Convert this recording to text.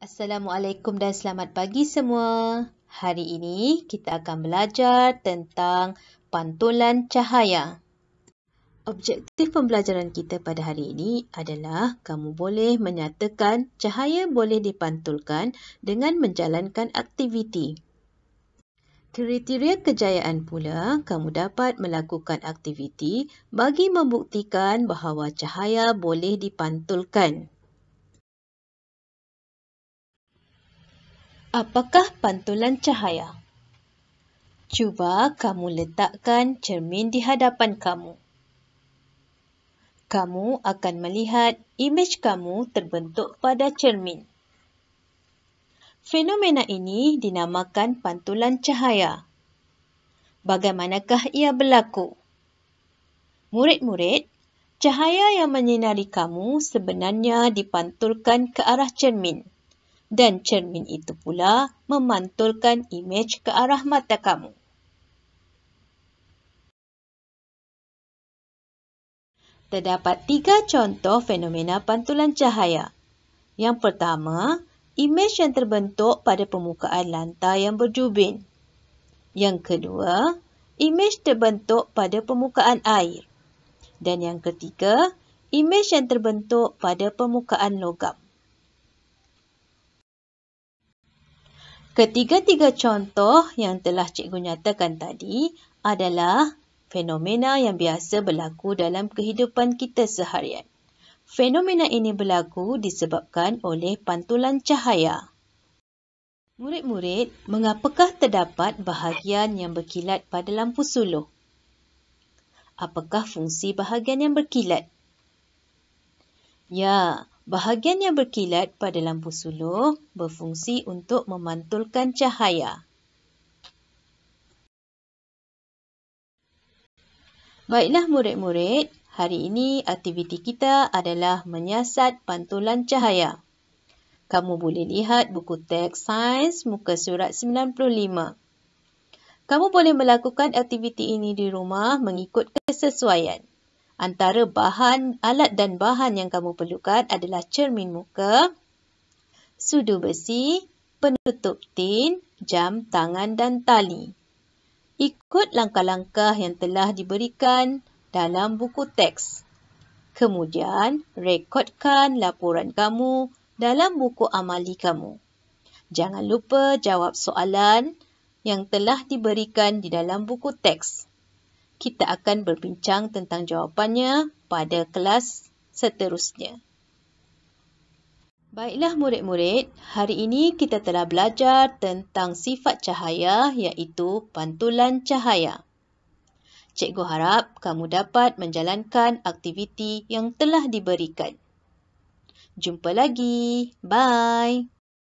Assalamualaikum dan selamat pagi semua. Hari ini kita akan belajar tentang pantulan cahaya. Objektif pembelajaran kita pada hari ini adalah kamu boleh menyatakan cahaya boleh dipantulkan dengan menjalankan aktiviti. Kriteria kejayaan pula, kamu dapat melakukan aktiviti bagi membuktikan bahawa cahaya boleh dipantulkan. Apakah pantulan cahaya? Cuba kamu letakkan cermin di hadapan kamu. Kamu akan melihat imej kamu terbentuk pada cermin. Fenomena ini dinamakan pantulan cahaya. Bagaimanakah ia berlaku? Murid-murid, cahaya yang menyinari kamu sebenarnya dipantulkan ke arah cermin dan cermin itu pula memantulkan imej ke arah mata kamu. Terdapat tiga contoh fenomena pantulan cahaya. Yang pertama, imej yang terbentuk pada permukaan lantai yang berjubin. Yang kedua, imej terbentuk pada permukaan air. Dan yang ketiga, imej yang terbentuk pada permukaan logam. Ketiga-tiga contoh yang telah cikgu nyatakan tadi adalah fenomena yang biasa berlaku dalam kehidupan kita seharian. Fenomena ini berlaku disebabkan oleh pantulan cahaya. Murid-murid, mengapakah terdapat bahagian yang berkilat pada lampu suluh? Apakah fungsi bahagian yang berkilat? Ya, Bahagian yang berkilat pada lampu suluh berfungsi untuk memantulkan cahaya. Baiklah murid-murid, hari ini aktiviti kita adalah menyiasat pantulan cahaya. Kamu boleh lihat buku teks sains muka surat 95. Kamu boleh melakukan aktiviti ini di rumah mengikut kesesuaian. Antara bahan alat dan bahan yang kamu perlukan adalah cermin muka, sudu besi, penutup tin, jam tangan dan tali. Ikut langkah-langkah yang telah diberikan dalam buku teks. Kemudian, rekodkan laporan kamu dalam buku amali kamu. Jangan lupa jawab soalan yang telah diberikan di dalam buku teks kita akan berbincang tentang jawapannya pada kelas seterusnya. Baiklah murid-murid, hari ini kita telah belajar tentang sifat cahaya iaitu pantulan cahaya. Cikgu harap kamu dapat menjalankan aktiviti yang telah diberikan. Jumpa lagi. Bye.